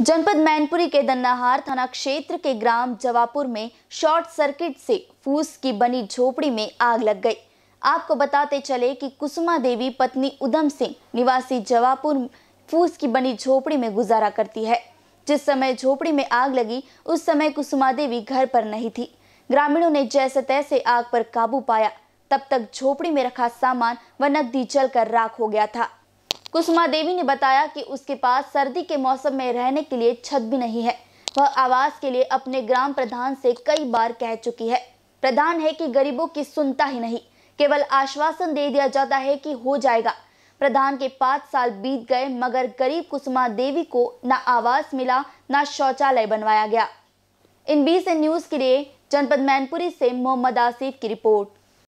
जनपद मैनपुरी के दन्नाहार थाना क्षेत्र के ग्राम जवापुर में शॉर्ट सर्किट से फूस की बनी झोपड़ी में आग लग गई आपको बताते चले कि कुसुमा देवी पत्नी उधम सिंह निवासी जवापुर फूस की बनी झोपड़ी में गुजारा करती है जिस समय झोपड़ी में आग लगी उस समय कुसुमा देवी घर पर नहीं थी ग्रामीणों ने जैसे तैसे आग पर काबू पाया तब तक झोपड़ी में रखा सामान व नकदी जलकर राख हो गया था कुसुमा देवी ने बताया कि उसके पास सर्दी के मौसम में रहने के लिए छत भी नहीं है वह आवास के लिए अपने ग्राम प्रधान से कई बार कह चुकी है प्रधान है कि गरीबों की सुनता ही नहीं केवल आश्वासन दे दिया जाता है कि हो जाएगा प्रधान के पांच साल बीत गए मगर गरीब कुसुमा देवी को न आवास मिला न शौचालय बनवाया गया इन बीस न्यूज के लिए जनपद मैनपुरी से मोहम्मद आसिफ की रिपोर्ट